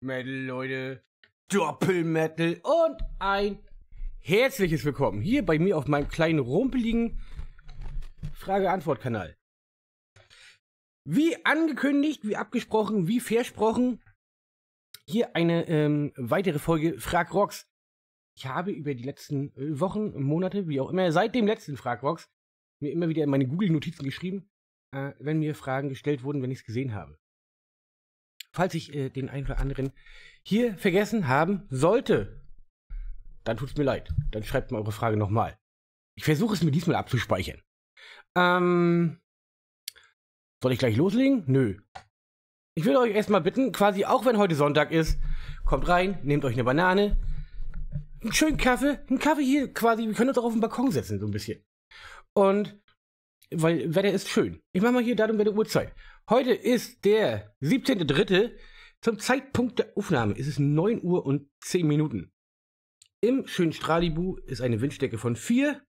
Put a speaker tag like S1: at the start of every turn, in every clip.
S1: Metal, Leute. Doppelmetal und ein herzliches Willkommen hier bei mir auf meinem kleinen rumpeligen Frage-Antwort-Kanal. Wie angekündigt, wie abgesprochen, wie versprochen, hier eine ähm, weitere Folge Frag Rocks. Ich habe über die letzten äh, Wochen, Monate, wie auch immer, seit dem letzten Frag Rocks mir immer wieder in meine Google-Notizen geschrieben, äh, wenn mir Fragen gestellt wurden, wenn ich es gesehen habe falls ich äh, den einen oder anderen hier vergessen haben sollte, dann tut es mir leid. Dann schreibt mal eure Frage nochmal. Ich versuche es mir diesmal abzuspeichern. Ähm, soll ich gleich loslegen? Nö. Ich will euch erstmal bitten, quasi auch wenn heute Sonntag ist, kommt rein, nehmt euch eine Banane, einen schönen Kaffee, einen Kaffee hier quasi, wir können uns auch auf den Balkon setzen, so ein bisschen. Und, weil Wetter ist schön. Ich mache mal hier Datum, Wetter, Uhrzeit. Heute ist der 17.3. Zum Zeitpunkt der Aufnahme ist es 9 Uhr und 10 Minuten. Im schönen Stradibu ist eine Windstärke von 4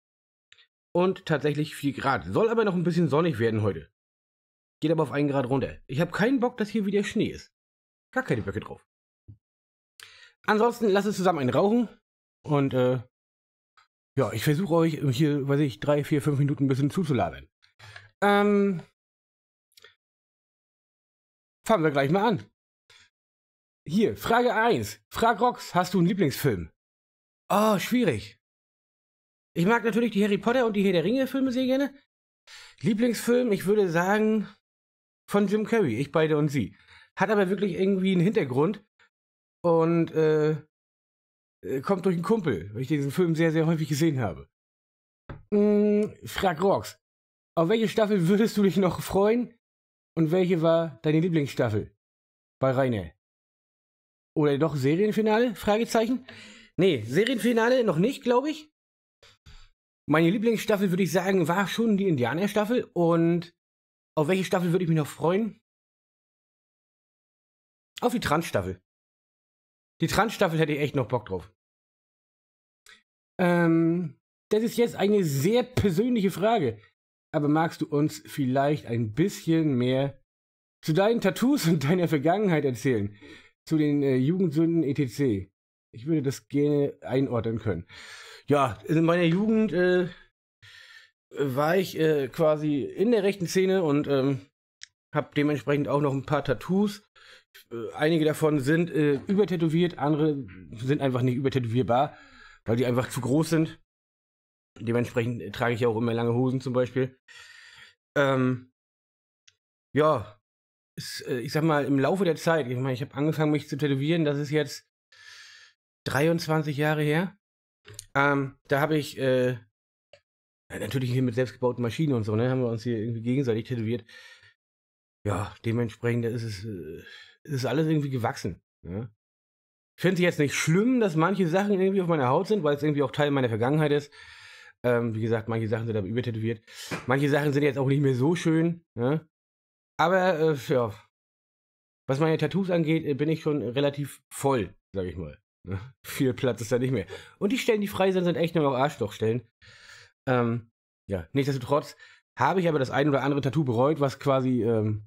S1: und tatsächlich 4 Grad. Soll aber noch ein bisschen sonnig werden heute. Geht aber auf 1 Grad runter. Ich habe keinen Bock, dass hier wieder Schnee ist. Gar keine Böcke drauf. Ansonsten lasst es zusammen einen rauchen und äh, ja, ich versuche euch hier, weiß ich, drei, vier, fünf Minuten ein bisschen zuzulabern. Ähm,
S2: Fangen wir gleich mal an. Hier,
S1: Frage 1. Frag Rox, hast du einen Lieblingsfilm? Oh, schwierig. Ich mag natürlich die Harry Potter und die Herr der Ringe Filme sehr gerne. Lieblingsfilm, ich würde sagen, von Jim Carrey, ich beide und sie. Hat aber wirklich irgendwie einen Hintergrund und äh, äh, kommt durch einen Kumpel, weil ich diesen Film sehr, sehr häufig gesehen habe. Hm, frag Rox, auf welche Staffel würdest du dich noch freuen? Und welche war deine Lieblingsstaffel? Bei Rainer. Oder doch Serienfinale? Fragezeichen? Nee, Serienfinale noch nicht, glaube ich. Meine Lieblingsstaffel, würde ich sagen, war schon die Indianerstaffel. Und
S2: auf welche Staffel würde ich mich noch freuen? Auf die Trans-Staffel.
S1: Die Trans-Staffel hätte ich echt noch Bock drauf. Ähm, das ist jetzt eine sehr persönliche Frage aber magst du uns vielleicht ein bisschen mehr zu deinen Tattoos und deiner Vergangenheit erzählen? Zu den äh, Jugendsünden etc. Ich würde das gerne einordnen können. Ja, in meiner Jugend äh, war ich äh, quasi in der rechten Szene und ähm, habe dementsprechend auch noch ein paar Tattoos. Äh, einige davon sind äh, übertätowiert, andere sind einfach nicht übertätowierbar, weil die einfach zu groß sind. Dementsprechend trage ich auch immer lange Hosen zum Beispiel. Ähm, ja, es, äh, ich sag mal, im Laufe der Zeit, ich meine, ich habe angefangen, mich zu tätowieren, das ist jetzt 23 Jahre her. Ähm, da habe ich äh, natürlich hier mit selbstgebauten Maschinen und so, ne, haben wir uns hier irgendwie gegenseitig tätowiert. Ja, dementsprechend ist es äh, ist alles irgendwie gewachsen. Ne? Ich finde es jetzt nicht schlimm, dass manche Sachen irgendwie auf meiner Haut sind, weil es irgendwie auch Teil meiner Vergangenheit ist. Ähm, wie gesagt, manche Sachen sind aber übertätowiert. Manche Sachen sind jetzt auch nicht mehr so schön. Ne? Aber äh, ja, was meine Tattoos angeht, äh, bin ich schon relativ voll, sag ich mal. Ne? Viel Platz ist da nicht mehr. Und die Stellen, die frei sind, sind echt nur noch Arschlochstellen. Ähm, ja, nichtsdestotrotz habe ich aber das ein oder andere Tattoo bereut, was quasi ähm,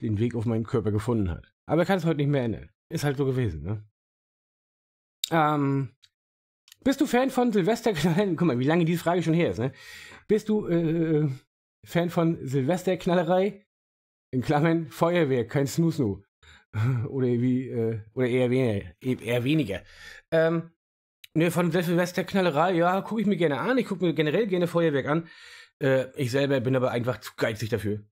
S1: den Weg auf meinen Körper gefunden hat. Aber er kann es heute nicht mehr ändern. Ist halt so gewesen, ne? Ähm, bist du Fan von Silvesterknallen? Guck mal, wie lange diese Frage schon her ist, ne? Bist du äh, äh Fan von Silvesterknallerei? In Klammern Feuerwehr, kein Snoo-Snoo. oder wie, äh, oder eher weniger. E-, eher weniger. Ähm, ne, von Silvesterknallerei, ja, gucke ich mir gerne an. Ich gucke mir generell gerne Feuerwerk an. Äh, ich selber bin aber einfach zu geizig dafür.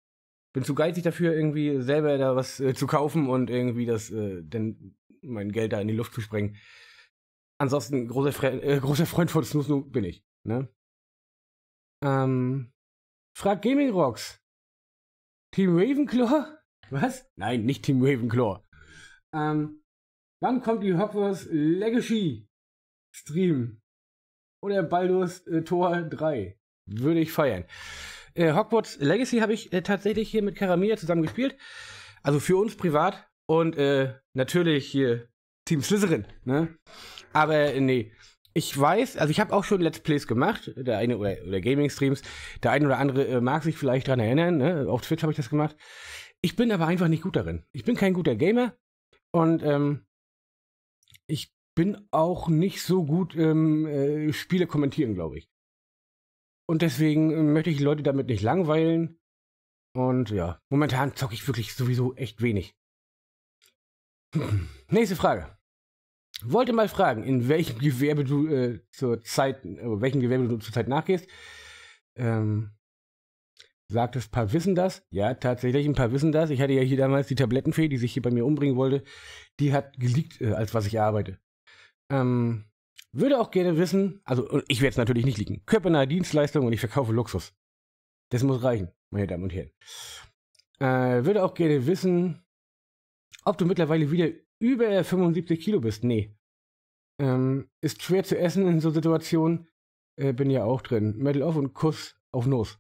S1: Bin zu geizig dafür, irgendwie selber da was äh, zu kaufen und irgendwie das, äh, denn mein Geld da in die Luft zu sprengen ansonsten großer, Fre äh, großer Freund von Snusnu
S2: bin ich. Ne? Ähm, frag Gaming Rocks. Team Ravenclaw? Was? Nein, nicht Team Ravenclaw. Ähm,
S1: wann kommt die Hogwarts Legacy Stream? Oder Baldur's äh, Tor 3? Würde ich feiern. Äh, Hogwarts Legacy habe ich äh, tatsächlich hier mit Karamia zusammen gespielt. Also für uns privat und äh, natürlich hier Team Slytherin. Ne? Aber äh, nee. Ich weiß, also ich habe auch schon Let's Plays gemacht, der eine oder, oder Gaming-Streams. Der eine oder andere äh, mag sich vielleicht daran erinnern, ne? Auf Twitch habe ich das gemacht. Ich bin aber einfach nicht gut darin. Ich bin kein guter Gamer und ähm, ich bin auch nicht so gut ähm, äh, Spiele kommentieren, glaube ich. Und deswegen äh, möchte ich Leute damit nicht langweilen. Und ja, momentan zocke ich wirklich sowieso echt wenig. Nächste Frage. Wollte mal fragen, in welchem Gewerbe du äh, zur Zeit, äh, welchem Gewerbe du zur nachgehst. Ähm, sagtest, ein paar wissen das. Ja, tatsächlich, ein paar wissen das. Ich hatte ja hier damals die Tablettenfee, die sich hier bei mir umbringen wollte. Die hat geleakt, äh, als was ich arbeite. Ähm, würde auch gerne wissen, also ich werde es natürlich nicht liegen. Körpernahe Dienstleistung und ich verkaufe Luxus. Das muss reichen, meine Damen und Herren. Äh, würde auch gerne wissen, ob du mittlerweile wieder über 75 Kilo bist. Nee. Ähm, ist schwer zu essen in so Situationen. Äh, bin ja auch drin. Medal auf und Kuss auf Nuss.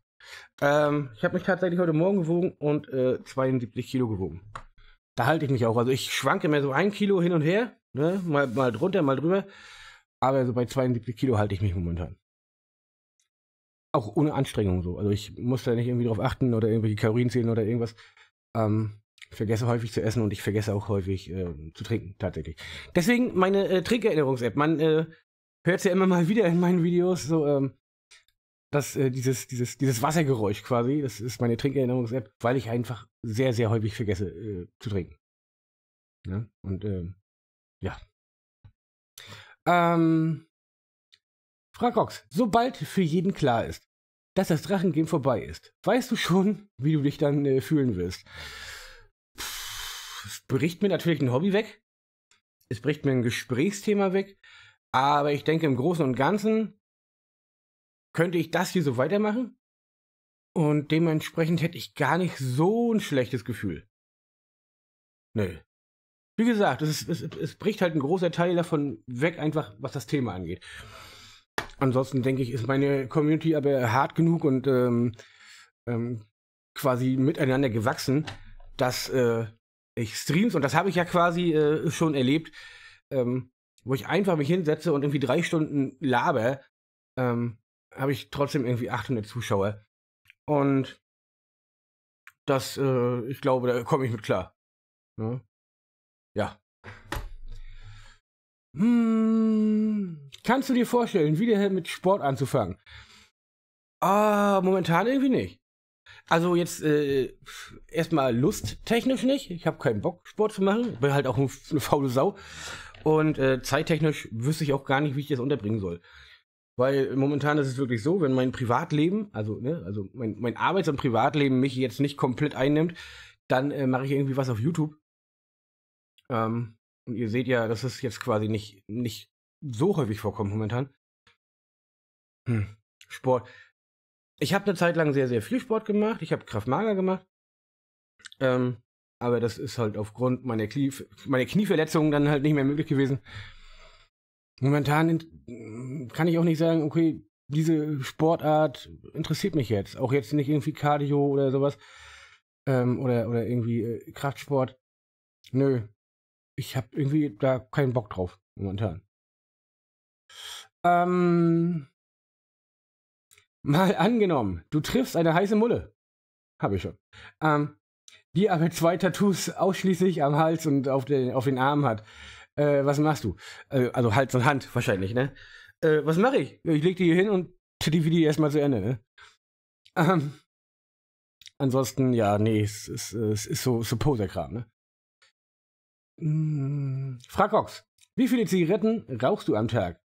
S1: Ähm, ich habe mich tatsächlich heute Morgen gewogen und äh, 72 Kilo gewogen. Da halte ich mich auch. Also ich schwanke immer so ein Kilo hin und her. Ne? Mal, mal drunter, mal drüber. Aber so bei 72 Kilo halte ich mich momentan. Auch ohne Anstrengung so. Also ich muss da nicht irgendwie drauf achten oder irgendwelche Kalorien zählen oder irgendwas. Ähm, ich vergesse häufig zu essen und ich vergesse auch häufig äh, zu trinken, tatsächlich. Deswegen meine äh, Trinkerinnerungs-App. Man äh, hört es ja immer mal wieder in meinen Videos, so, ähm, dass äh, dieses, dieses, dieses Wassergeräusch quasi, das ist meine Trinkerinnerungs-App, weil ich einfach sehr, sehr häufig vergesse äh, zu trinken. Ja? Und ähm,
S2: ja. Ähm, Frag Rox,
S1: sobald für jeden klar ist, dass das Drachengame vorbei ist, weißt du schon, wie du dich dann äh, fühlen wirst es bricht mir natürlich ein Hobby weg. Es bricht mir ein Gesprächsthema weg. Aber ich denke, im Großen und Ganzen könnte ich das hier so weitermachen. Und dementsprechend hätte ich gar nicht so ein schlechtes Gefühl. Nö. Wie gesagt, es, ist, es, es bricht halt ein großer Teil davon weg, einfach was das Thema angeht. Ansonsten denke ich, ist meine Community aber hart genug und ähm, ähm, quasi miteinander gewachsen, dass äh, ich streams und das habe ich ja quasi äh, schon erlebt, ähm, wo ich einfach mich hinsetze und irgendwie drei Stunden laber, ähm, habe ich trotzdem irgendwie 800 Zuschauer. Und das, äh, ich glaube, da komme ich mit klar. Ne? Ja. Hm, kannst du dir vorstellen, wieder mit Sport anzufangen? Ah, momentan irgendwie nicht. Also jetzt äh, erstmal lusttechnisch nicht. Ich habe keinen Bock, Sport zu machen. Bin halt auch eine faule Sau. Und äh, zeittechnisch wüsste ich auch gar nicht, wie ich das unterbringen soll. Weil momentan ist es wirklich so, wenn mein Privatleben, also, ne, also mein, mein Arbeits- und Privatleben mich jetzt nicht komplett einnimmt, dann äh, mache ich irgendwie was auf YouTube. Ähm, und ihr seht ja, das ist jetzt quasi nicht, nicht so häufig vorkommt momentan. Hm. Sport ich habe eine Zeit lang sehr, sehr viel Sport gemacht. Ich habe Kraftmager gemacht. Ähm, aber das ist halt aufgrund meiner, Knie, meiner Knieverletzungen dann halt nicht mehr möglich gewesen. Momentan kann ich auch nicht sagen, okay, diese Sportart interessiert mich jetzt. Auch jetzt nicht irgendwie Cardio oder sowas. Ähm, oder, oder irgendwie äh, Kraftsport. Nö. Ich habe
S2: irgendwie da keinen Bock drauf momentan. Ähm,
S1: Mal angenommen, du triffst eine heiße Mulle. Habe ich schon. Ähm, die aber zwei Tattoos ausschließlich am Hals und auf den, auf den Armen hat. Äh, was machst du? Äh, also Hals und Hand wahrscheinlich, ne? Äh, was mache ich? Ich leg die hier hin und tätowiere die erstmal zu Ende, ne? Ähm, ansonsten, ja, nee, es, es, es ist so, so Poserkram, ne? Hm, frag Ox, wie viele Zigaretten rauchst du am Tag?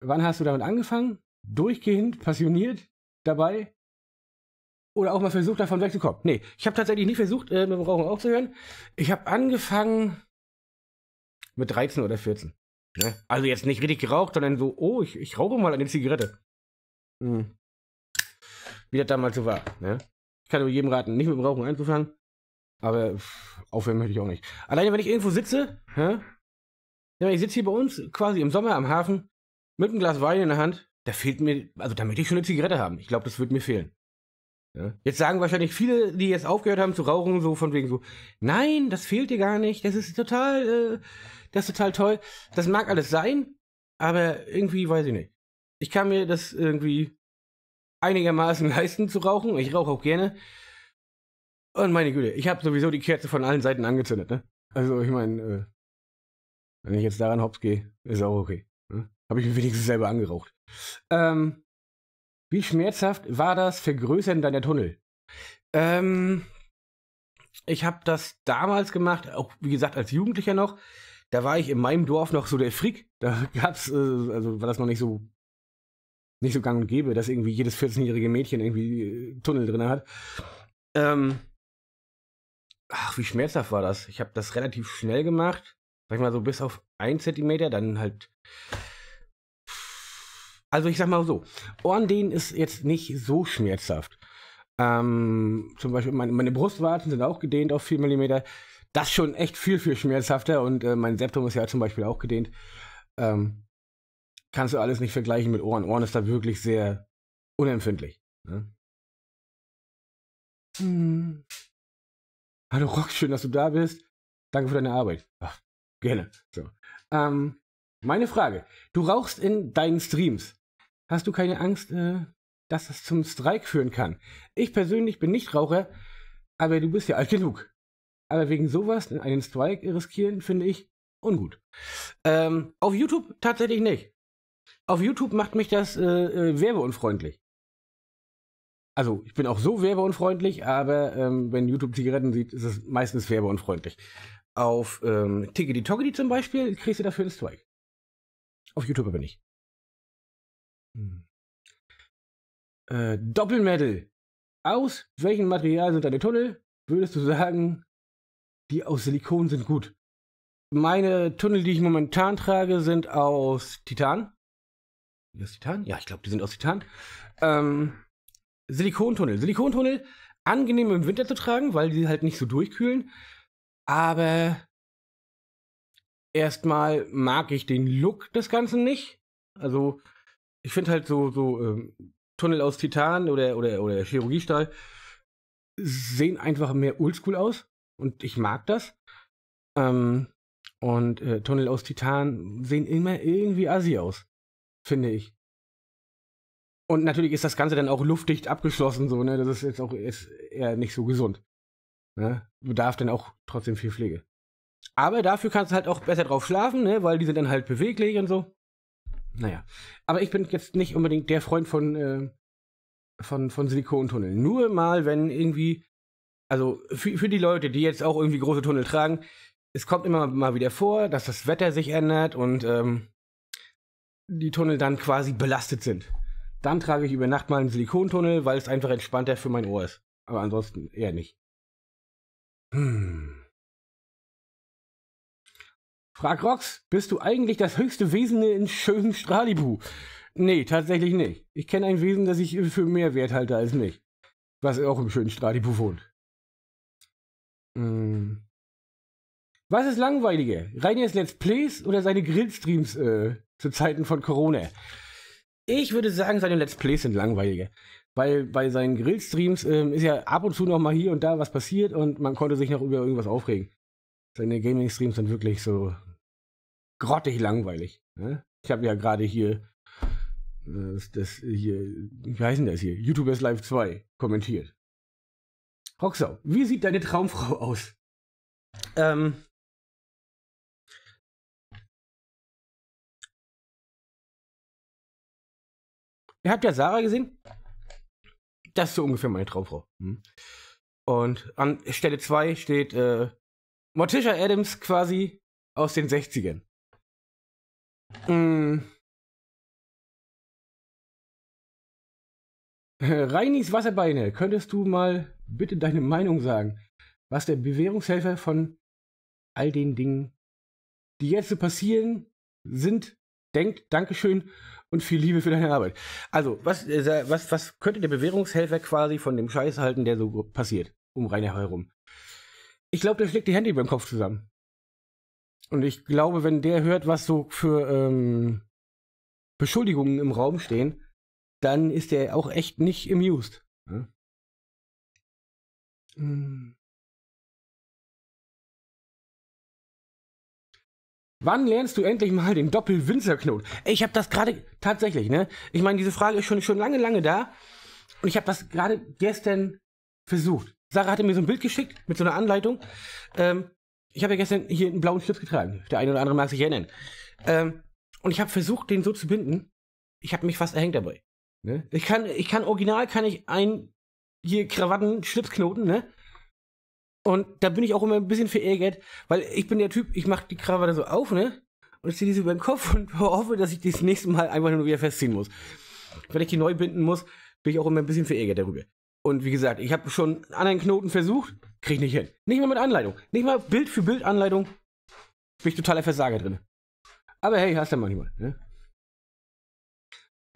S1: Wann hast du damit angefangen? durchgehend passioniert dabei oder auch mal versucht, davon wegzukommen. Nee, ich habe tatsächlich nie versucht, äh, mit dem Rauchen aufzuhören. Ich habe angefangen mit 13 oder 14. Ne? Also jetzt nicht richtig geraucht, sondern so, oh, ich, ich rauche mal eine Zigarette. Hm. Wie das damals so war. Ne? Ich kann nur jedem raten, nicht mit dem Rauchen anzufangen. Aber aufhören möchte ich auch nicht. Alleine, wenn ich irgendwo sitze, hä? ich sitze hier bei uns quasi im Sommer am Hafen mit einem Glas Wein in der Hand da fehlt mir, also da möchte ich schon eine Zigarette haben. Ich glaube, das wird mir fehlen. Ja? Jetzt sagen wahrscheinlich viele, die jetzt aufgehört haben zu rauchen, so von wegen so, nein, das fehlt dir gar nicht, das ist total, äh, das ist total toll. Das mag alles sein, aber irgendwie weiß ich nicht. Ich kann mir das irgendwie einigermaßen leisten zu rauchen. Ich rauche auch gerne. Und meine Güte, ich habe sowieso die Kerze von allen Seiten angezündet, ne? Also ich meine, äh, wenn ich jetzt daran hops gehe, ist auch okay. Habe ich mir wenigstens selber angeraucht. Ähm, wie schmerzhaft war das Vergrößern deiner Tunnel? Ähm, ich habe das damals gemacht, auch wie gesagt als Jugendlicher noch. Da war ich in meinem Dorf noch so der Freak. Da gab's, äh, also war das noch nicht so nicht so gang und gäbe, dass irgendwie jedes 14-jährige Mädchen irgendwie äh, Tunnel drin hat. Ähm, ach, wie schmerzhaft war das. Ich habe das relativ schnell gemacht. Sag ich mal so bis auf 1 Zentimeter, dann halt also ich sag mal so, Ohrendehnen ist jetzt nicht so schmerzhaft. Ähm, zum Beispiel meine, meine, Brustwarzen sind auch gedehnt auf 4 mm. Das ist schon echt viel, viel schmerzhafter und äh, mein Septum ist ja zum Beispiel auch gedehnt. Ähm, kannst du alles nicht vergleichen mit Ohren. Ohren ist da
S2: wirklich sehr unempfindlich. Ne?
S3: Hm.
S1: Hallo ah, Rock, schön, dass du da bist. Danke für deine Arbeit. Ach, gerne. So. Ähm, meine Frage. Du rauchst in deinen Streams hast du keine Angst, äh, dass es zum Streik führen kann? Ich persönlich bin nicht Raucher, aber du bist ja alt genug. Aber wegen sowas einen Strike riskieren, finde ich ungut. Ähm, auf YouTube tatsächlich nicht. Auf YouTube macht mich das äh, äh, werbeunfreundlich. Also, ich bin auch so werbeunfreundlich, aber ähm, wenn YouTube Zigaretten sieht, ist es meistens werbeunfreundlich. Auf ähm, Tiggedy Toggedy zum Beispiel kriegst du dafür einen Strike. Auf YouTube aber nicht. Hm.
S2: Äh, Doppelmetal. Aus welchem Material sind deine Tunnel?
S1: Würdest du sagen, die aus Silikon sind gut? Meine Tunnel, die ich momentan trage, sind aus Titan. Aus Titan? Ja, ich glaube, die sind aus Titan. Ähm, Silikontunnel. Silikontunnel, angenehm im Winter zu tragen, weil die halt nicht so durchkühlen. Aber erstmal mag ich den Look des Ganzen nicht. Also ich finde halt so, so ähm, Tunnel aus Titan oder, oder, oder Chirurgiestahl sehen einfach mehr oldschool aus und ich mag das. Ähm, und äh, Tunnel aus Titan sehen immer irgendwie assi aus, finde ich. Und natürlich ist das Ganze dann auch luftdicht abgeschlossen, so, ne? Das ist jetzt auch ist eher nicht so gesund. Ne? Bedarf dann auch trotzdem viel Pflege. Aber dafür kannst du halt auch besser drauf schlafen, ne? Weil die sind dann halt beweglich und so. Naja. Aber ich bin jetzt nicht unbedingt der Freund von, äh, von, von Silikontunneln. Nur mal, wenn irgendwie, also für, für die Leute, die jetzt auch irgendwie große Tunnel tragen, es kommt immer mal wieder vor, dass das Wetter sich ändert und ähm, die Tunnel dann quasi belastet sind. Dann trage ich über Nacht mal einen Silikontunnel, weil es einfach entspannter für mein Ohr ist. Aber ansonsten eher nicht.
S2: Hmm. Frag
S1: Rox, bist du eigentlich das höchste Wesen in schönen Stralibu? Nee, tatsächlich nicht. Ich kenne ein Wesen, das ich für mehr Wert halte als mich. Was auch im schönen Stradibu wohnt. Hm. Was ist langweiliger? Rainiers Let's Plays oder seine Grillstreams äh, zu Zeiten von Corona? Ich würde sagen, seine Let's Plays sind langweiliger. Weil bei seinen Grillstreams ähm, ist ja ab und zu noch mal hier und da was passiert und man konnte sich noch über irgendwas aufregen. Seine Gaming-Streams sind wirklich so grottig langweilig. Ne? Ich habe ja gerade hier äh, das, das, hier, wie heißen das hier? YouTubers Live 2 kommentiert. Roxau,
S2: wie sieht deine Traumfrau aus? Ähm.
S1: Ihr habt ja Sarah gesehen? Das ist so ungefähr meine Traumfrau. Hm? Und an Stelle 2 steht äh, Morticia Adams quasi aus den 60ern.
S2: Mhm. Reinis Wasserbeine, könntest du mal bitte deine Meinung
S1: sagen, was der Bewährungshelfer von all den Dingen, die jetzt so passieren, sind, denkt, Dankeschön und viel Liebe für deine Arbeit. Also, was, äh, was, was könnte der Bewährungshelfer quasi von dem Scheiß halten, der so passiert, um Rainer herum? ich glaube, der schlägt die Handy beim Kopf zusammen. Und ich glaube, wenn der hört, was so für ähm, Beschuldigungen im Raum stehen,
S2: dann ist der auch echt nicht amused. Hm.
S1: Wann lernst du endlich mal den Doppelwinzerknot? Ich habe das gerade tatsächlich, ne? Ich meine, diese Frage ist schon, schon lange, lange da. Und ich habe das gerade gestern versucht. Sarah hatte mir so ein Bild geschickt mit so einer Anleitung. Ähm, ich habe ja gestern hier einen blauen Schlips getragen. Der eine oder andere mag sich erinnern. Ähm, und ich habe versucht, den so zu binden. Ich habe mich fast erhängt dabei. Ne? Ich kann, ich kann original kann ich ein hier Krawatten, Schlipsknoten, ne? Und da bin ich auch immer ein bisschen verärgert, weil ich bin der Typ, ich mache die Krawatte so auf, ne? Und ziehe diese über den Kopf und hoffe, dass ich das nächste Mal einfach nur wieder festziehen muss. Wenn ich die neu binden muss, bin ich auch immer ein bisschen verärgert darüber. Und wie gesagt, ich habe schon einen anderen Knoten versucht, kriege ich nicht hin. Nicht mal mit Anleitung. Nicht mal Bild für Bild Anleitung. Bin ich totaler Versager drin. Aber hey, hast ja manchmal. Ne?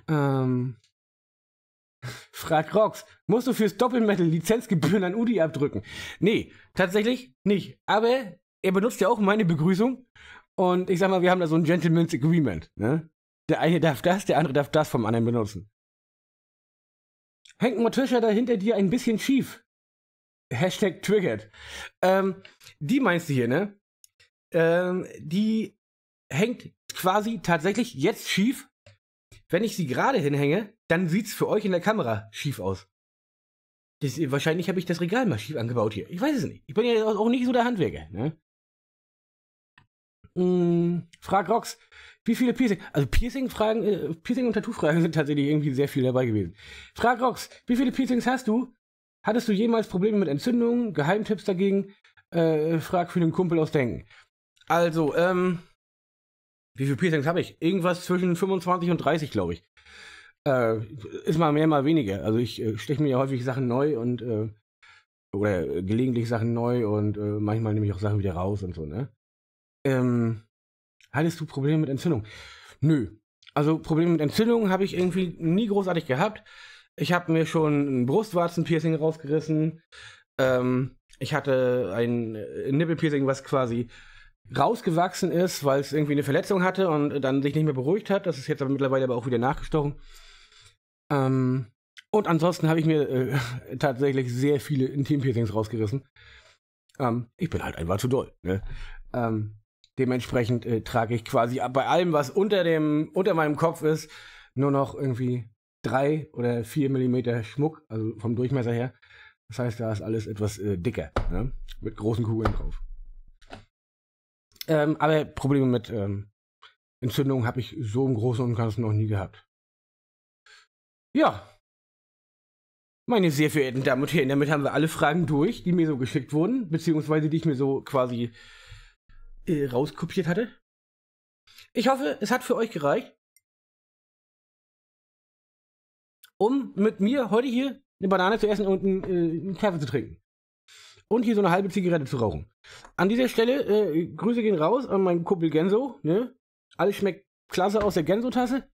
S1: Ähm, frag Rox, musst du fürs Doppelmetal Lizenzgebühren an Udi abdrücken? Nee, tatsächlich nicht. Aber er benutzt ja auch meine Begrüßung. Und ich sag mal, wir haben da so ein Gentleman's Agreement. Ne? Der eine darf das, der andere darf das vom anderen benutzen hängt Morticia da hinter dir ein bisschen schief. Hashtag triggered. Ähm, die meinst du hier, ne? Ähm, die hängt quasi tatsächlich jetzt schief. Wenn ich sie gerade hinhänge, dann sieht's für euch in der Kamera schief aus. Das, wahrscheinlich habe ich das Regal mal schief angebaut hier. Ich weiß es nicht. Ich bin ja auch nicht so der Handwerker. Ne? Mh, mm, frag Rox, wie viele Piercing? Also Piercing-Fragen, äh, Piercing- und Tattoo-Fragen sind tatsächlich irgendwie sehr viel dabei gewesen. Frag Rox, wie viele Piercings hast du? Hattest du jemals Probleme mit Entzündungen? Geheimtipps dagegen? Äh, frag für den Kumpel aus Denken. Also, ähm, wie viele Piercings habe ich? Irgendwas zwischen 25 und 30, glaube ich. Äh, ist mal mehr, mal weniger. Also ich äh, steche mir ja häufig Sachen neu und äh, oder gelegentlich Sachen neu und äh, manchmal nehme ich auch Sachen wieder raus und so, ne? ähm, hattest du Probleme mit Entzündung? Nö. Also Probleme mit Entzündung habe ich irgendwie nie großartig gehabt. Ich habe mir schon ein Brustwarzenpiercing rausgerissen. Ähm, ich hatte ein äh, Nippelpiercing, was quasi rausgewachsen ist, weil es irgendwie eine Verletzung hatte und dann sich nicht mehr beruhigt hat. Das ist jetzt aber mittlerweile aber auch wieder nachgestochen. Ähm, und ansonsten habe ich mir äh, tatsächlich sehr viele Intimpiercings rausgerissen. Ähm, ich bin halt einfach zu doll. Ne? Ähm, Dementsprechend äh, trage ich quasi bei allem, was unter, dem, unter meinem Kopf ist, nur noch irgendwie drei oder vier Millimeter Schmuck, also vom Durchmesser her. Das heißt, da ist alles etwas äh, dicker, ne? mit großen Kugeln drauf. Ähm, aber Probleme mit ähm, Entzündungen habe ich so im Großen und Ganzen noch nie gehabt. Ja, meine sehr verehrten Damen und Herren, damit haben wir alle Fragen durch, die mir so geschickt wurden, beziehungsweise die ich mir so quasi äh, rauskopiert hatte.
S2: Ich hoffe, es hat für euch gereicht,
S1: um mit mir heute hier eine Banane zu essen und einen, äh, Kaffee zu trinken. Und hier so eine halbe Zigarette zu rauchen. An dieser Stelle, äh, Grüße gehen raus an meinen Kumpel Genso. Ne? Alles schmeckt klasse aus der Genso-Tasse.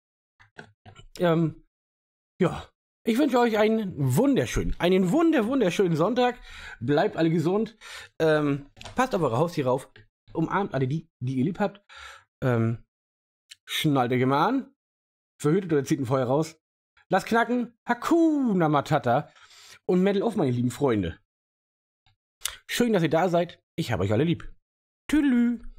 S1: Ähm, ja, ich wünsche euch einen wunderschönen, einen wunder, wunderschönen Sonntag. Bleibt alle gesund. Ähm, passt auf eure Haustiere auf umarmt alle die, die ihr lieb habt. Ähm, schnallt immer an. verhütet oder zieht ein Feuer raus. Lasst knacken, Hakuna Matata und Medal auf, meine lieben Freunde. Schön, dass ihr da seid. Ich habe euch alle lieb. Tüdelü.